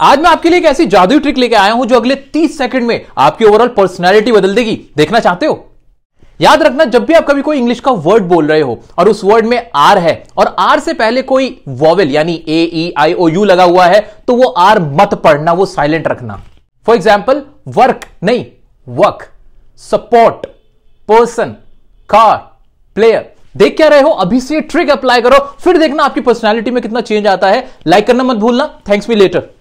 आज मैं आपके लिए एक ऐसी जादुई ट्रिक लेके आया हूं जो अगले 30 सेकंड में आपकी ओवरऑल पर्सनैलिटी बदल देगी देखना चाहते हो याद रखना जब भी आप कभी कोई इंग्लिश का वर्ड बोल रहे हो और उस वर्ड में आर है और आर से पहले कोई वॉवेल यानी ए ई आई ओ यू लगा हुआ है तो वो आर मत पढ़ना वो साइलेंट रखना फॉर एग्जाम्पल वर्क नहीं work support person car player देख क्या रहे हो अभी से ट्रिक अप्लाई करो फिर देखना आपकी पर्सनैलिटी में कितना चेंज आता है लाइक करना मत भूलना थैंक्स मी लेटर